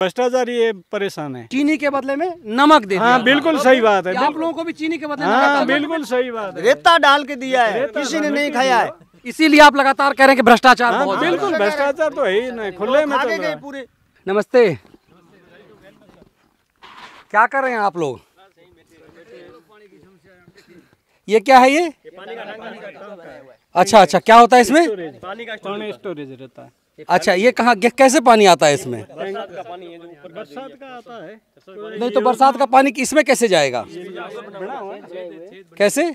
भ्रष्टाचार ये परेशान है चीनी के बदले में नमक दे हाँ बिल्कुल तो सही बात है आप लोगों को भी चीनी के बदले हाँ बिल्कुल सही बात है रेता डाल के दिया है किसी ने नहीं खाया है इसीलिए आप लगातार कह रहे हैं कि भ्रष्टाचार हाँ, बिल्कुल भ्रष्टाचार तो है ही नहीं खुले में तो गए पूरे नमस्ते क्या कर रहे हैं आप लोग ये क्या है ये अच्छा अच्छा क्या होता है इसमें पानी का स्टोरेज रहता है अच्छा ये कहाँ कैसे पानी आता है इसमें बरसात का आता है नहीं तो बरसात का पानी इसमें कैसे जाएगा कैसे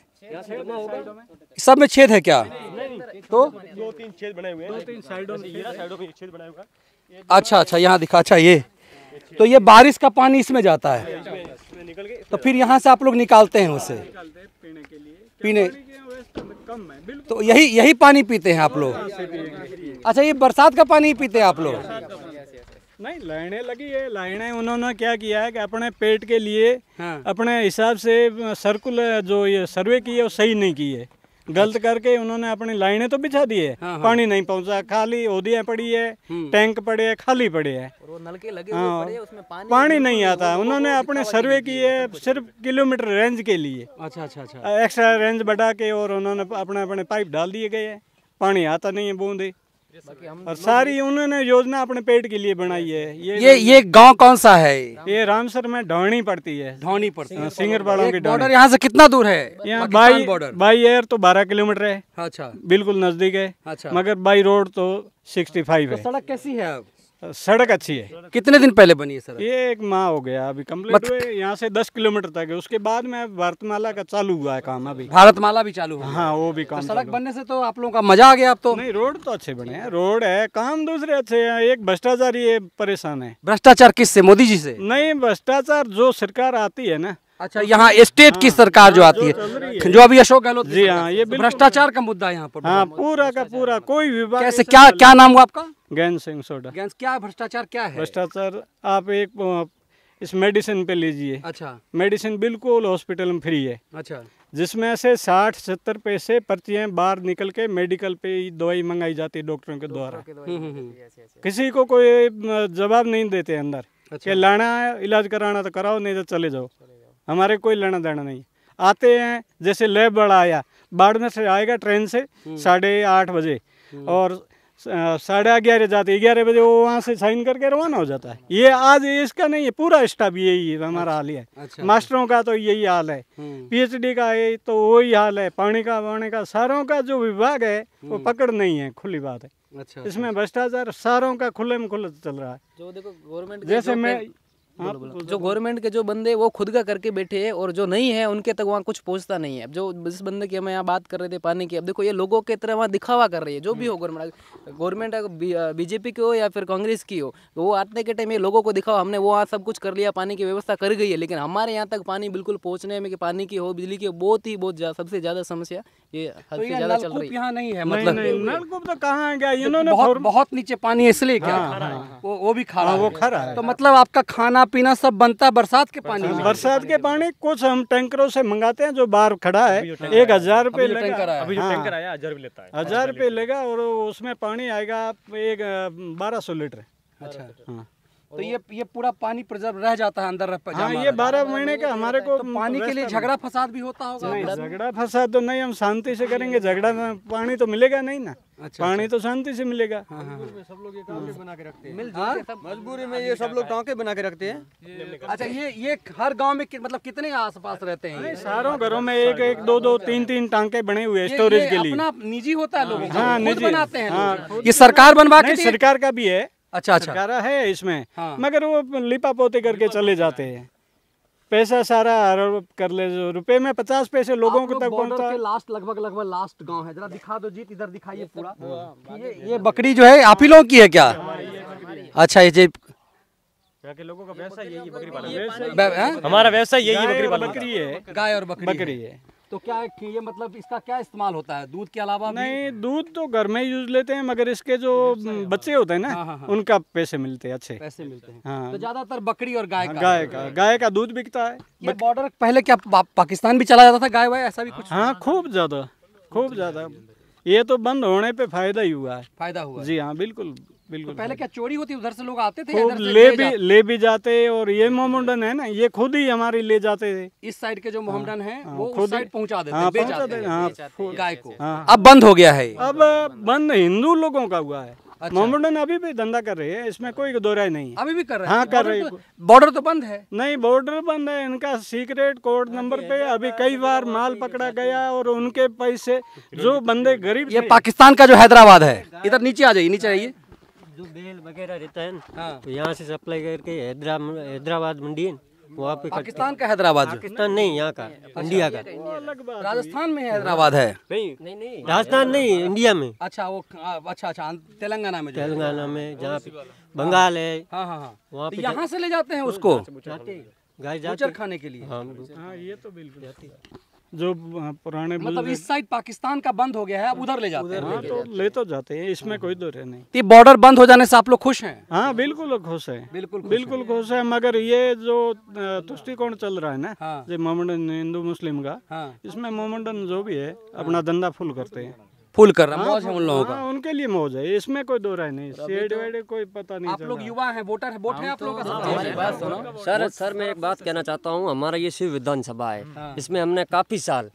सब में छेद है क्या तो दो तीन छेद बनाए हुए हैं साइडों साइडों में छेद बनाए हुए अच्छा अच्छा यहाँ दिखा अच्छा ये तो ये बारिश का पानी इसमें जाता है तो फिर यहाँ से आप लोग निकालते हैं उसे पीने तो यही यही पानी पीते हैं आप लोग हाँ, अच्छा ये बरसात का पानी पीते हैं आप लोग नहीं लाइने लगी है लाइने उन्होंने क्या किया है कि अपने पेट के लिए हाँ। अपने हिसाब से सर्कुलर जो ये सर्वे की है वो सही नहीं की है गलत अच्छा। करके उन्होंने अपनी लाइने तो बिछा दी है हाँ, हाँ। पानी नहीं पहुंचा खाली ओदिया पड़ी है हम्म। टैंक पड़े है खाली पड़े है नलके लगे हाँ, पड़े, उसमें पानी, पानी नहीं आता तो उन्होंने अपने सर्वे की है सिर्फ किलोमीटर रेंज के लिए अच्छा अच्छा अच्छा एक्स्ट्रा रेंज बढ़ा के और उन्होंने अपने अपने पाइप डाल दिए गए है पानी आता नहीं है बूंदे और सारी उन्होंने योजना अपने पेट के लिए बनाई है ये ये ये गांव कौन सा है ये रामसर में ढौनी पड़ती है ढौनी पड़ती है सिंगर सिंगरपाड़ा की बॉर्डर यहाँ से कितना दूर है यहाँ बाई बॉर्डर बाई एयर तो बारह किलोमीटर है अच्छा बिल्कुल नजदीक है अच्छा मगर बाई रोड तो सिक्सटी फाइव तो है सड़क कैसी है अब सड़क अच्छी है कितने दिन पहले बनी है सर ये एक माह हो गया अभी कम्प्लीट मत... हुए यहाँ से दस किलोमीटर तक है उसके बाद में भारतमाला का चालू हुआ है काम अभी भारतमाला भी चालू हुआ हाँ वो भी तो काम तो सड़क बनने से तो आप लोगों का मजा आ गया आप तो नहीं रोड तो अच्छे बने हैं रोड है काम दूसरे अच्छे है एक भ्रष्टाचार ये परेशान है भ्रष्टाचार से मोदी जी से नहीं भ्रष्टाचार जो सरकार आती है ना अच्छा तो यहाँ स्टेट की हाँ, सरकार जो आती है जो अभी अशोक गहलोत जी हाँ ये तो भ्रष्टाचार का मुद्दा है यहाँ पर हाँ पूरा का पूरा कोई भी कैसे क्या क्या नाम हुआ आपका गैन सिंह सोडा गैन क्या भ्रष्टाचार क्या है भ्रष्टाचार आप एक इस मेडिसिन पे लीजिए अच्छा मेडिसिन बिल्कुल हॉस्पिटल में फ्री है अच्छा जिसमें से साठ सत्तर पैसे पर्चियाँ बाहर निकल के मेडिकल पे दवाई मंगाई जाती है डॉक्टरों के द्वारा हम्म, हम्म, हम्म। किसी को कोई जवाब नहीं देते अंदर अच्छा। लाना है इलाज कराना तो कराओ नहीं तो चले जाओ हमारे कोई लेना देना नहीं आते हैं जैसे लेब बड़ा आया बाड़मेर से आएगा ट्रेन से हम्म। साढ़े आठ बजे हम्म। और साढ़े ग्यारह जाते ग्यारह बजे वो वहाँ से साइन करके रवाना हो जाता है ये आज इसका नहीं है पूरा स्टाफ यही है हमारा हाल है अच्छा, अच्छा। मास्टरों का तो यही हाल है हम्म। पीएचडी का है तो वही हाल है पानी का वाणी का सारों का जो विभाग है वो पकड़ नहीं है खुली बात है अच्छा, अच्छा। इसमें भ्रष्टाचार सारों का खुले में खुला चल रहा है जो देखो गवर्नमेंट जैसे मैं जो गवर्नमेंट के जो बंदे वो खुद का करके बैठे हैं और जो नहीं है उनके तक वहाँ कुछ पहुँचता नहीं है जो जिस बंदे की हम यहाँ बात कर रहे थे पानी की अब देखो ये लोगों के तरह वहाँ दिखावा कर रही है जो भी हो हम्म। गवर्नमेंट गवर्नमेंट बीजेपी की हो या फिर कांग्रेस की हो वो आते के टाइम ये लोगों को दिखावा हमने वो वहाँ सब कुछ कर लिया पानी की व्यवस्था कर गई है लेकिन हमारे यहाँ तक पानी बिल्कुल पहुँचने में कि पानी की हो बिजली की हो बहुत ही बहुत सबसे ज़्यादा समस्या ये तो यहाँ नहीं है मतलब नलकूप तो कहाँ गया तो बहुत नीचे पानी इसलिए क्या हाँ, हाँ, हाँ। वो भी खा रहा है तो मतलब आपका खाना खाना पीना सब बनता है बरसात के पानी में बरसात के पानी कुछ हम टैंकरों से मंगाते हैं जो बाहर खड़ा है एक हजार रुपए हाँ। हजार रुपए लेगा और उसमें पानी आएगा एक बारह सौ लीटर अच्छा हाँ तो ये ये पूरा पानी प्रिजर्व रह जाता है अंदर रह हाँ, ये बारह महीने का हमारे को तो पानी के लिए झगड़ा फसाद भी होता होगा मतलब- झगड़ा फसाद तो नहीं हम शांति से करेंगे झगड़ा पानी तो मिलेगा नहीं ना अच्छा, पानी अच्छा। तो शांति से मिलेगा हाँ, हाँ, हाँ। सब लोग मजबूरी में ये सब लोग टाँके बना के रखते हैं अच्छा ये ये हर गाँव में मतलब कितने पास रहते हैं सारों घरों में एक एक दो दो तीन तीन टाँके बने हुए स्टोरेज के लिए निजी होता है लोग हाँ निजी बनाते हैं ये सरकार बनवा के सरकार का भी है अच्छा अच्छा है इसमें हाँ। मगर वो लिपा पोते करके चले जाते हैं पैसा सारा कर ले रुपए में पचास पैसे लोगों को तक पहुंचता है लास्ट लगभग लगभग लास्ट गांव है जरा दिखा दो जीत इधर दिखाइए पूरा हाँ, हाँ, ये ये बकरी जो है आप ही लोगों की है क्या अच्छा ये जी लोगों का व्यवसाय यही बकरी पालन हमारा व्यवसाय यही बकरी पालन बकरी है गाय और बकरी है तो क्या कि ये मतलब इसका क्या इस्तेमाल होता है दूध के अलावा नहीं दूध तो घर में यूज लेते हैं मगर इसके जो बच्चे होते हैं ना हाँ, हाँ, हाँ। उनका पैसे मिलते हैं अच्छे पैसे मिलते हैं हाँ। तो ज्यादातर बकरी और गाय का गाय का गाय का दूध बिकता है ये बॉर्डर पहले क्या पाकिस्तान भी चला जाता था गाय वाय ऐसा भी कुछ हाँ खूब ज्यादा खूब ज्यादा ये तो बंद होने पे फायदा ही हुआ है फायदा हुआ जी हाँ बिल्कुल बिल्कुल तो पहले क्या चोरी होती उधर से लोग आते थे तो से ले भी ले भी जाते और ये मोहम्मदन है ना ये खुद ही हमारी ले जाते थे इस साइड के जो हाँ, मोहम्मदन है हाँ, वो खुद साइड पहुँचा देते हाँ, गाय को अब बंद हो गया है अब बंद हिंदू लोगों का हुआ है अच्छा। मोमडन अभी भी धंधा कर रही है इसमें कोई दो राय नहीं अभी भी कर रहे हाँ कर रहे तो हैं बॉर्डर तो बंद है नहीं बॉर्डर बंद है इनका सीक्रेट कोड हाँ, नंबर पे अभी कई बार माल पकड़ा गया और उनके पैसे जो बंदे गरीब ये पाकिस्तान का जो हैदराबाद है इधर नीचे आ जाइए नीचे आइए जो बेल वगैरह रहता है ना हाँ। तो यहाँ से सप्लाई करके हैदराबाद मंडी है वहाँ पे पाकिस्तान का हैदराबाद पाकिस्तान नहीं यहाँ का अच्छा, इंडिया का राजस्थान में हैदराबाद है नहीं नहीं राजस्थान नहीं इंडिया में अच्छा वो अच्छा अच्छा तेलंगाना में तेलंगाना में हाँ। जहाँ पे हाँ, हाँ, बंगाल है वहाँ तो पे यहाँ से ले जाते हैं उसको गाय खाने के लिए हाँ ये तो बिल्कुल जो हाँ, पुराने मतलब इस साइड पाकिस्तान का बंद हो गया है उधर ले जाते हैं हाँ, तो ले तो जाते हैं इसमें कोई दो नहीं तो ये बॉर्डर बंद हो जाने से आप लोग खुश हैं हाँ बिल्कुल खुश है बिल्कुल बिल्कुल खुश है मगर ये जो तुष्टिकोण चल रहा है ना जो हाँ। मोमंडन हिंदू मुस्लिम का इसमें मोमंडन जो भी है अपना धंधा फुल करते हैं फुल कर रहा हाँ, मौज है उन लोगों हाँ, का उनके लिए मौज है इसमें कोई दो राय नहीं सेड तो वेड कोई पता नहीं आप लोग युवा हैं वोटर हैं वोट है आप तो लोग हाँ, सर सर मैं एक बात कहना चाहता हूँ हमारा ये शिव विधानसभा है इसमें हमने काफी साल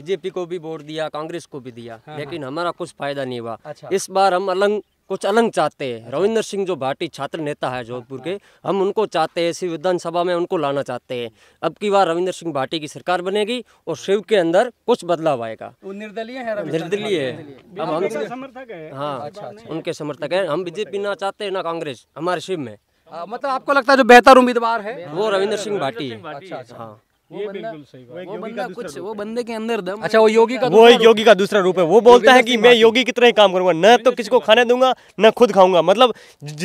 बीजेपी को भी वोट दिया कांग्रेस को भी दिया लेकिन हमारा कुछ फायदा नहीं हुआ अच्छा। इस बार हम अलग कुछ अलग चाहते हैं अच्छा। रविंद्र सिंह जो भाटी छात्र नेता है जोधपुर के हाँ, हाँ। हम उनको चाहते हैं शिव विधानसभा में उनको लाना चाहते हैं अब की बार रविंद्र सिंह भाटी की सरकार बनेगी और शिव के अंदर कुछ बदलाव आएगा निर्दलीय है निर्दलीय है अब हम समर्थक है हाँ अच्छा, अच्छा, उनके समर्थक है हम बीजेपी ना चाहते है ना कांग्रेस हमारे शिव में हाँ, मतलब आपको लगता है जो बेहतर उम्मीदवार है वो रविंद्र सिंह भाटी है अच्छा हाँ वो बंदा कुछ वो बंदे के अंदर दम अच्छा वो योगी का वो योगी का दूसरा रूप है वो बोलता है कि मैं योगी कितना ही काम करूंगा न तो किसी को खाने दूंगा न खुद खाऊंगा मतलब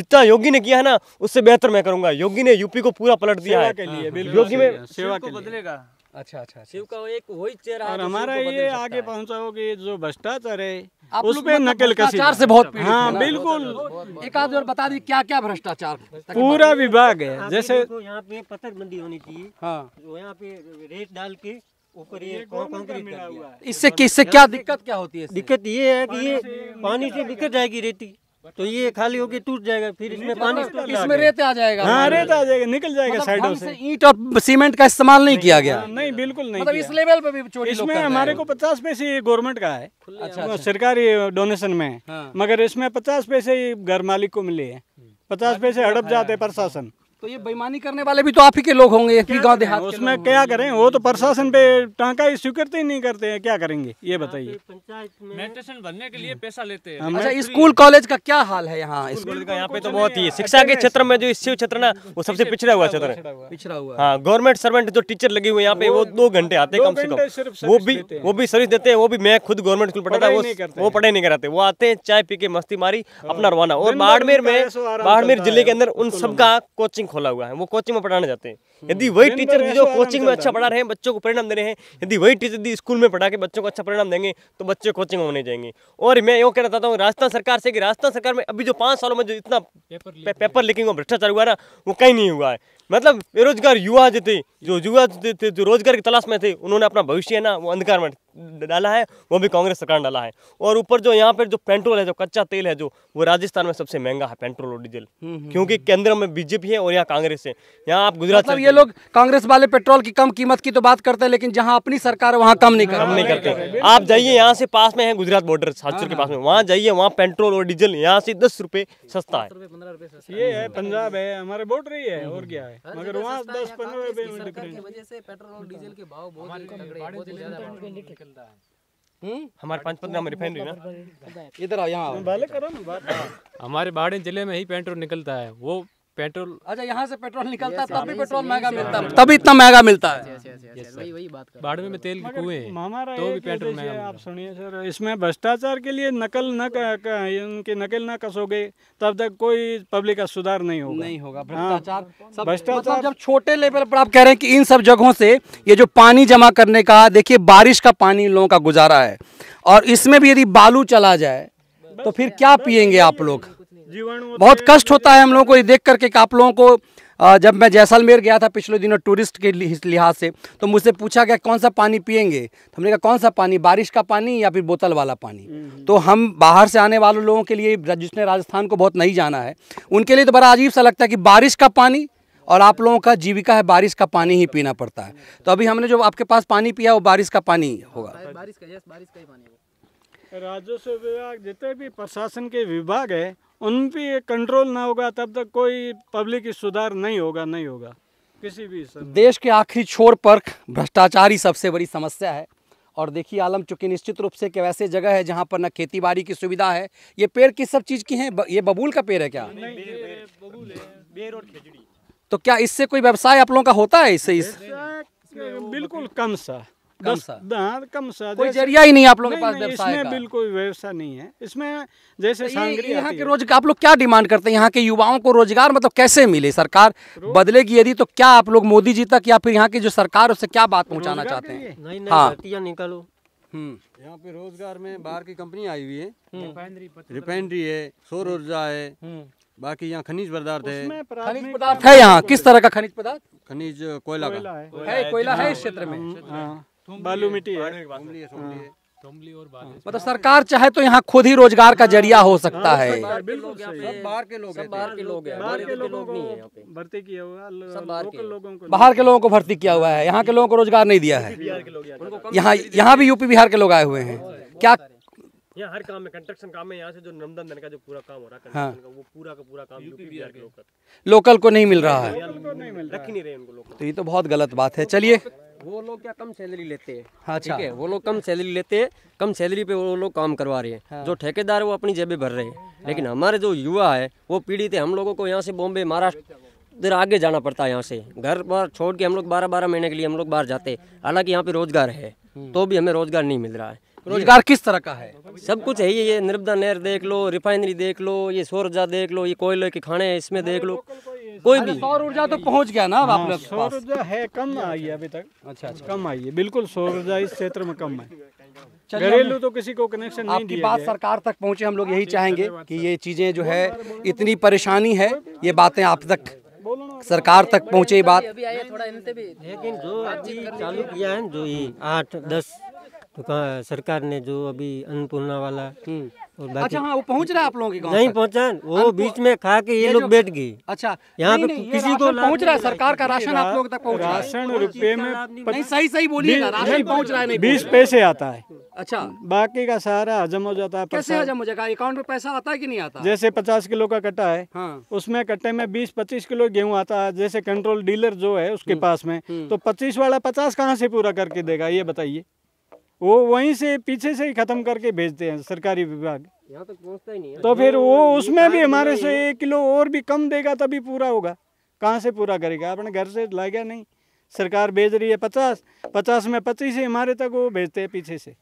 जितना योगी ने किया है ना उससे बेहतर मैं करूंगा योगी ने यूपी को पूरा पलट दिया है हाँ, योगी में सेवा को बदलेगा अच्छा, अच्छा अच्छा शिव का एक वही चेहरा और हमारा ये आगे पहुंचाओ कि जो भ्रष्टाचार है उसमें तो नकल भ्रष्टाचार से बहुत हाँ बिल्कुल एक आध और बता दी क्या क्या भ्रष्टाचार पूरा विभाग है जैसे यहाँ पे मंडी होनी चाहिए हाँ यहाँ पे रेत डाल के ऊपर ये कॉन्क्रीट मिला हुआ है इससे इससे क्या दिक्कत क्या होती है दिक्कत ये है कि ये पानी से दिक्कत जाएगी रेती तो ये खाली होके टूट जाएगा फिर इसमें पानी इसमें रेत आ जाएगा हाँ रेत आ जाएगा निकल जाएगा मतलब साइड से ईट और सीमेंट का इस्तेमाल नहीं किया गया नहीं बिल्कुल नहीं मतलब इस लेवल पे भी चोरी इसमें हमारे को पचास पैसे गवर्नमेंट का है अच्छा, अच्छा। सरकारी डोनेशन में हाँ। मगर इसमें पचास पैसे घर मालिक को मिले है पचास पैसे हड़प जाते प्रशासन तो ये बेईमानी करने वाले भी तो आप ही के लोग होंगे गाँव देहात उसमें क्या करें वो तो प्रशासन पे टाका ही ही नहीं करते हैं क्या करेंगे ये बताइए पंचायत में के लिए हम्म। पैसा लेते हैं अच्छा स्कूल कॉलेज का क्या हाल है यहाँ स्कूल का यहाँ पे तो बहुत ही अच्छा शिक्षा के क्षेत्र में जो शिव क्षेत्र ना वो सबसे पिछड़ा हुआ क्षेत्र है पिछड़ा हुआ हाँ गवर्नमेंट सर्वेंट जो टीचर लगे हुए यहाँ पे वो दो घंटे आते कम से कम वो भी वो भी सर्विस देते हैं वो भी मैं खुद गवर्नमेंट स्कूल पढ़ाता वो वो पढ़ाई नहीं कराते वो आते हैं चाय पी के मस्ती मारी अपना हाँ। रवाना और बाड़मेर में बाड़मेर जिले के अंदर उन सबका कोचिंग खोला हुआ है वो कोचिंग में पढ़ाने जाते हैं हम्म, यदि वही टीचर जो कोचिंग में अच्छा पढ़ा रहे हैं बच्चों को परिणाम दे रहे हैं यदि वही टीचर यदि स्कूल में पढ़ा के बच्चों को अच्छा परिणाम देंगे तो बच्चे कोचिंग में होने जाएंगे और मैं यो कहना चाहता हूँ राजस्थान सरकार से कि राजस्थान सरकार में अभी जो पाँच सालों में जो इतना पेपर लिखेंगे भ्रष्टाचार हुआ ना वो कहीं नहीं हुआ है मतलब बेरोजगार युवा जो थे जो युवा थे जो रोजगार की तलाश में थे उन्होंने अपना भविष्य है ना वो अंधकार में डाला है वो भी कांग्रेस सरकार डाला है और ऊपर जो यहाँ पर जो पेट्रोल है जो कच्चा तेल है जो वो राजस्थान में सबसे महंगा है पेट्रोल और डीजल हम्म, हम्म, क्योंकि हम्म। केंद्र में बीजेपी है और यहाँ कांग्रेस है यहाँ आप गुजरात मतलब ये लोग कांग्रेस वाले पेट्रोल की कम कीमत की तो बात करते हैं लेकिन जहाँ अपनी सरकार वहाँ कम नहीं कम नहीं करते आप जाइए यहाँ से पास में है गुजरात बॉर्डर छात्र के हाँ, हाँ। पास में वहाँ जाइए वहाँ पेट्रोल और डीजल यहाँ से दस रुपए सस्ता है ये है पंजाब है हमारे बॉर्डर ही है और क्या है मगर तो वहाँ दस पंद्रह रुपए में पेट्रोल और डीजल के भाव बहुत हम्म? हमारे पांच पंद्रह रिफाइनरी ना इधर आओ यहाँ हमारे बाड़े जिले में ही पेट्रोल निकलता है वो पेट्रोल अच्छा यहाँ से पेट्रोल निकलता है तभी पेट्रोल महंगा मिलता है तभी इतना महंगा मिलता है बाढ़ में तेल के कुएं मामा तो भी पेट्रोल महंगा आप सुनिए सर इसमें भ्रष्टाचार के लिए नकल न इनकी नकल न कसोगे तब तक कोई पब्लिक का सुधार नहीं होगा नहीं होगा हाँ। भ्रष्टाचार भ्रष्टाचार मतलब जब छोटे लेवल पर आप कह रहे हैं कि इन सब जगहों से ये जो पानी जमा करने का देखिए बारिश का पानी लोगों का गुजारा है और इसमें भी यदि बालू चला जाए तो फिर क्या पियेंगे आप लोग बहुत कष्ट होता है हम लोगों को ये देख करके आप लोगों को जब मैं जैसलमेर गया था पिछले दिनों टूरिस्ट के लिहाज से तो मुझसे पूछा गया कौन सा पानी पियेंगे तो हमने कहा कौन सा पानी बारिश का पानी या फिर बोतल वाला पानी हम्म। तो हम बाहर से आने वाले लोगों के लिए जिसने राजस्थान को बहुत नहीं जाना है उनके लिए तो बड़ा अजीब सा लगता है कि बारिश का पानी और आप लोगों का जीविका है बारिश का पानी ही पीना पड़ता है तो अभी हमने जो आपके पास पानी पिया वो बारिश का पानी होगा बारिश का बारिश का ही पानी राजस्व विभाग जितने भी प्रशासन के विभाग है उन पर कंट्रोल ना होगा तब तक कोई पब्लिक सुधार नहीं होगा नहीं होगा किसी भी देश के आखिरी छोर पर भ्रष्टाचार ही सबसे बड़ी समस्या है और देखिए आलम चुकी निश्चित रूप से क्या वैसे जगह है जहाँ पर ना खेती बाड़ी की सुविधा है ये पेड़ किस सब चीज़ की है ये बबूल का पेड़ है क्या नहीं, बेर, बबूल है बेर और खेजड़ी तो क्या इससे कोई व्यवसाय आप लोगों का होता है इससे इस बिल्कुल कम सा कम सा हाँ तो कम सा कोई जरिया ही नहीं आप लोगों के पास व्यवसाय इसमें बिल्कुल व्यवसाय नहीं है इसमें जैसे तो यहाँ के रोज आप लोग क्या डिमांड करते हैं यहाँ के युवाओं को रोजगार मतलब कैसे मिले सरकार बदलेगी यदि तो क्या आप लोग मोदी जी तक या फिर यहाँ की जो सरकार उससे क्या बात पहुँचाना चाहते हैं हाँ निकालो हम्म। यहाँ पे रोजगार में बाहर की कंपनी आई हुई है हम्म। रिफाइनरी है सौर हम्म। ऊर्जा है बाकी यहाँ खनिज पदार्थ है खनिज पदार्थ है यहाँ किस तरह का खनिज पदार्थ खनिज कोयला का है कोयला है इस क्षेत्र में हाँ। बालू मिट्टी है हाँ। मतलब सरकार चाहे तो यहाँ खुद ही रोजगार का जरिया हो सकता हाँ, है बाहर के लोगों को भर्ती किया हुआ है यहाँ के लोगों को रोजगार नहीं दिया है यहाँ यहाँ भी यूपी बिहार के लोग आए हुए हैं क्या यहाँ हर काम में कंस्ट्रक्शन काम में यहाँ से जो नमदन का जो पूरा काम हो रहा है हाँ। का, वो पूरा का पूरा काम यूपी बिहार के लोकल लोकल को नहीं मिल रहा है रख नहीं रहे उनको लोकल तो ये तो बहुत गलत बात है चलिए वो लोग क्या कम सैलरी लेते हैं हाँ, ठीक अच्छा। है वो लोग कम सैलरी लेते हैं कम सैलरी पे वो लोग काम करवा रहे हैं हाँ। जो ठेकेदार वो अपनी जेबें भर रहे हैं लेकिन हमारे जो युवा है वो पीड़ित है हम लोगों को यहाँ से बॉम्बे महाराष्ट्र इधर आगे जाना पड़ता है यहाँ से घर बार छोड़ के हम लोग बारह बारह महीने के लिए हम लोग बाहर जाते हालांकि यहाँ पे रोजगार है हम्म। तो भी हमें रोजगार नहीं मिल रहा है रोजगार किस तरह का है सब कुछ है ये नर्मदा नहर देख लो रिफाइनरी देख लो ये सौर ऊर्जा देख लो ये कोयले के खाने इसमें देख लो कोई भी सौर ऊर्जा तो पहुंच गया ना लोग हाँ, सौर ऊर्जा है कम आई है अभी तक अच्छा अच्छा कम आई है बिल्कुल सौर ऊर्जा इस क्षेत्र में कम है घरेलू तो किसी को कनेक्शन नहीं आपकी बात सरकार तक पहुंचे हम लोग यही चाहेंगे कि ये चीजें जो है इतनी परेशानी है ये बातें आप तक सरकार तक पहुँचे बात लेकिन जो चालू किया है जो ये आठ दस तो कहा सरकार ने जो अभी अन्नपूर्णा वाला हम्म। और अच्छा हाँ वो पहुंच रहा है आप लोगों के गांव नहीं पहुंचा वो बीच में खा के ये, ये लोग बैठ गए अच्छा यहाँ पे किसी को पहुंच रहा है सरकार का राशन आप लोगों तक पहुंच रहा है राशन रुपए में नहीं सही सही बोलिए राशन पहुंच रहा है नहीं बीस पैसे आता है अच्छा बाकी का सारा हजम हो जाता है कैसे हजम हो जाएगा अकाउंट में पैसा आता है कि नहीं आता जैसे पचास किलो का कट्टा है हाँ। उसमें कट्टे में बीस पच्चीस किलो गेहूं आता है जैसे कंट्रोल डीलर जो है उसके हम्म। पास में हम्म। तो पच्चीस वाला पचास कहाँ से पूरा करके देगा ये बताइए वो वहीं से पीछे से ही ख़त्म करके भेजते हैं सरकारी विभाग यहाँ तक पहुँचता ही नहीं है तो फिर वो उसमें भी हमारे से एक किलो और भी कम देगा तभी पूरा होगा कहाँ से पूरा करेगा अपने घर से लाएगा नहीं सरकार भेज रही है पचास पचास में पच्चीस ही हमारे तक वो भेजते हैं पीछे से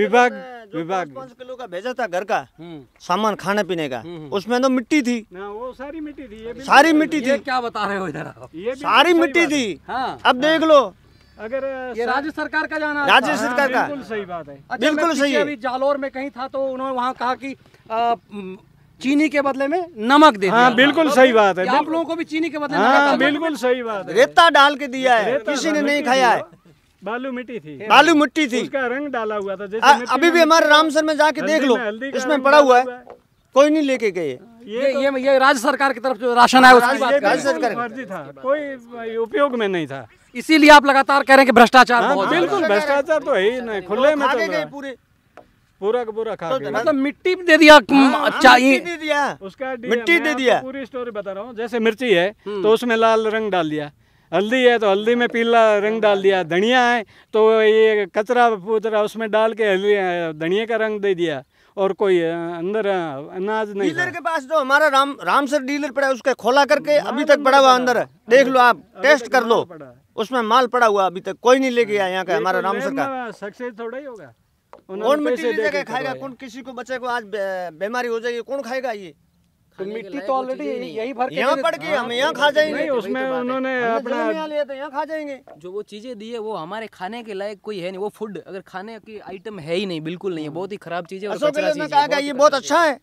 विभाग विभाग पाँच किलो का भेजा था घर का हम्म। सामान खाने पीने का हम्म, हम्म। उसमें तो मिट्टी थी ना वो सारी मिट्टी थी ये सारी मिट्टी थी क्या बता रहे हो इधर सारी मिट्टी थी हाँ। अब देख लो अगर ये राज्य सरकार का जाना राज्य सरकार का बिल्कुल सही बात है अच्छा, बिल्कुल सही अभी जालोर में कहीं था तो उन्होंने वहाँ कहा कि आ, चीनी के बदले में नमक दे हाँ बिल्कुल सही बात है आप लोगों को भी चीनी के बदले हाँ बिल्कुल सही बात है रेता डाल के दिया है किसी ने नहीं खाया है बालू मिट्टी थी बालू मिट्टी थी उसका रंग डाला हुआ था जैसे अभी भी हमारे रामसर में जाके देख लो इसमें पड़ा हुआ है कोई नहीं लेके गए ये तो ये, ये राज्य सरकार की तरफ जो राशन आया हाँ, उसकी बात राज्य सरकार कोई उपयोग में नहीं था इसीलिए आप लगातार कह रहे हैं कि भ्रष्टाचार हाँ, बिल्कुल भ्रष्टाचार तो है ही नहीं खुले में तो पूरे पूरा का पूरा खा तो मतलब मिट्टी दे दिया हाँ, हाँ, चाहिए अच्छा, दे दिया उसका मिट्टी दे दिया पूरी स्टोरी बता रहा हूँ जैसे मिर्ची है हम्म। तो उसमें लाल रंग डाल दिया हल्दी है तो हल्दी में पीला रंग डाल दिया धनिया है तो ये कचरा पूतरा उसमें डाल के धनिया का रंग दे दिया और कोई अंदर अनाज नहीं डीलर के पास जो हमारा राम रामसर डीलर पड़ा है उसके खोला करके अभी तक पड़ा हुआ अंदर है देख लो आप टेस्ट कर लो उसमें माल पड़ा हुआ अभी तक कोई नहीं लेके आया यहाँ का हमारा तो राम सरकार सक्सेस थोड़ा ही होगा कौन मिट्टी लेके खाएगा कौन किसी को बच्चे को आज बीमारी हो जाएगी कौन खाएगा ये तो मिट्टी तो ऑलरेडी यही भर के यहाँ पड़ के हाँ, हम हाँ, यहाँ तो खा तो जाएंगे उसमें उन्होंने अपना यहाँ खा जाएंगे जो वो चीजें दी है वो हमारे खाने के लायक कोई है नहीं वो फूड अगर खाने की आइटम है ही नहीं बिल्कुल नहीं है हम्म। बहुत ही खराब चीज है ये बहुत अच्छा है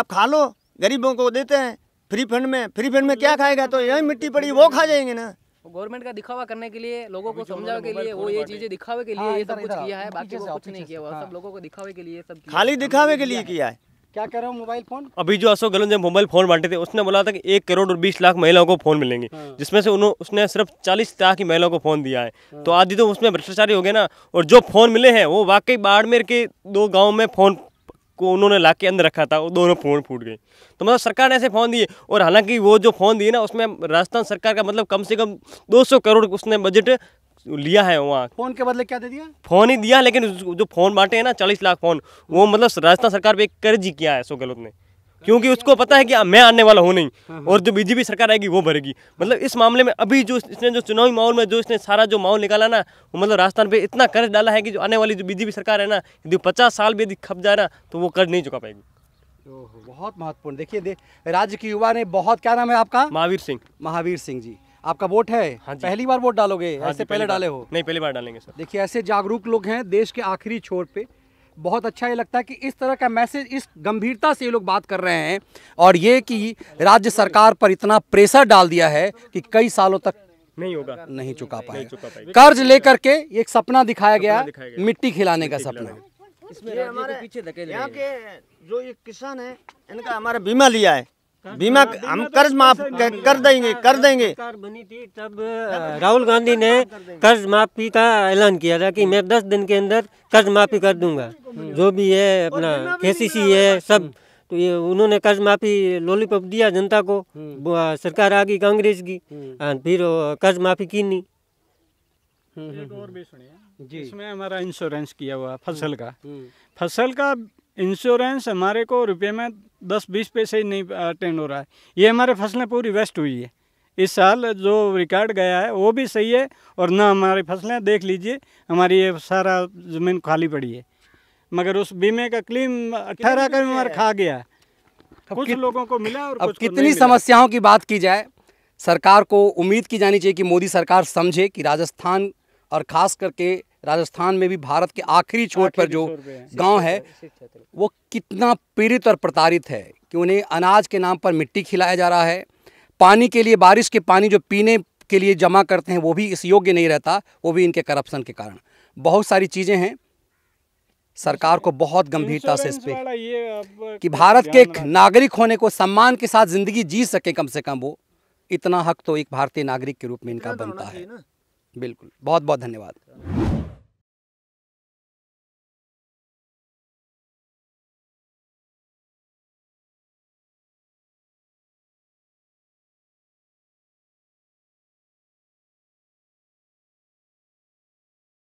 आप खा लो गरीबों को देते हैं फ्री फंड में फ्री फंड में क्या खाएगा तो यही मिट्टी पड़ी वो खा जाएंगे ना गवर्नमेंट का दिखावा करने के लिए लोगों को समझाने के लिए वो ये चीजें दिखावे के हाँ, लिए ये सब कुछ किया है बाकी कुछ नहीं किया हुआ सब हाँ। लोगों को दिखावे के लिए सब खाली दिखावे के लिए किया है क्या कर रहे हो मोबाइल फोन अभी जो अशोक गहलोत जब मोबाइल फोन बांटे थे उसने बोला था कि एक करोड़ और बीस लाख महिलाओं को फोन मिलेंगे हाँ। जिसमें से उन्होंने उसने सिर्फ चालीस लाख की महिलाओं को फोन दिया है हाँ। तो आदि तो उसमें भ्रष्टाचारी हो गया ना और जो फोन मिले हैं वो वाकई बाड़मेर के दो गाँव में फोन को उन्होंने ला के अंदर रखा था वो दोनों फ़ोन फूट गए तो मतलब सरकार ने ऐसे फ़ोन दिए और हालांकि वो जो फ़ोन दिए ना उसमें राजस्थान सरकार का मतलब कम से कम 200 करोड़ उसने बजट लिया है वहाँ फ़ोन के बदले क्या दे दिया फ़ोन ही दिया लेकिन जो फ़ोन बांटे हैं ना चालीस लाख फ़ोन वो मतलब राजस्थान सरकार पर एक कर्ज ही किया है सो गहलोत ने क्योंकि उसको पता है कि मैं आने वाला हूँ नहीं हाँ, हाँ। और जो बीजेपी सरकार आएगी वो भरेगी मतलब इस मामले में अभी जो इसने जो चुनावी माहौल में जो इसने सारा जो माहौल निकाला ना वो मतलब राजस्थान पे इतना कर्ज डाला है कि जो आने वाली जो बीजेपी सरकार है ना यदि पचास साल भी यदि खप जाए ना तो वो कर्ज नहीं चुका पाएगी बहुत महत्वपूर्ण देखिए दे, राज्य के युवा ने बहुत क्या नाम है आपका महावीर सिंह महावीर सिंह जी आपका वोट है हाँ जी। पहली बार वोट डालोगे हाँ ऐसे पहले डाले हो नहीं पहली बार डालेंगे सर देखिए ऐसे जागरूक लोग हैं देश के आखिरी छोर पे बहुत अच्छा ये लगता है कि इस तरह का मैसेज इस गंभीरता से ये लोग बात कर रहे हैं और ये कि राज्य सरकार पर इतना प्रेशर डाल दिया है कि कई सालों तक नहीं होगा नहीं चुका पाए कर्ज लेकर के एक सपना दिखाया गया मिट्टी खिलाने का सपना इसमें हमारे पीछे धकेले के जो ये किसान है इनका हमारा बीमा लिया है बीमा हम तो कर्ज माफ कर देंगे कर देंगे सरकार बनी थी तब राहुल गांधी ने कर्ज माफी का ऐलान किया था कि हम्म। मैं दस दिन के अंदर कर्ज माफी कर दूंगा हम्म। जो भी है अपना सी है सब हम्म। तो ये उन्होंने कर्ज माफी लॉलीपॉप दिया जनता को सरकार आ गई कांग्रेस की फिर कर्ज माफी की नहीं एक और भी सुनिए इसमें हमारा इंश्योरेंस किया हुआ फसल का फसल का इंश्योरेंस हमारे को रुपये में दस बीस पैसे ही नहीं अटेंड हो रहा है ये हमारे फसलें पूरी वेस्ट हुई है इस साल जो रिकॉर्ड गया है वो भी सही है और ना हमारी फसलें देख लीजिए हमारी ये सारा ज़मीन खाली पड़ी है मगर उस बीमे का क्लेम अट्ठारह का बीमार खा गया कुछ लोगों को मिला और अब कितनी समस्याओं की बात की जाए सरकार को उम्मीद की जानी चाहिए कि मोदी सरकार समझे कि राजस्थान और ख़ास करके राजस्थान में भी भारत के आखिरी छोट पर जो गांव है वो कितना पीड़ित और प्रताड़ित है कि उन्हें अनाज के नाम पर मिट्टी खिलाया जा रहा है पानी के लिए बारिश के पानी जो पीने के लिए जमा करते हैं वो भी इस योग्य नहीं रहता वो भी इनके करप्शन के कारण बहुत सारी चीज़ें हैं सरकार को बहुत गंभीरता से इस पर कि भारत के एक नागरिक होने को सम्मान के साथ ज़िंदगी जी सके कम से कम वो इतना हक तो एक भारतीय नागरिक के रूप में इनका तो बनता है बिल्कुल बहुत बहुत धन्यवाद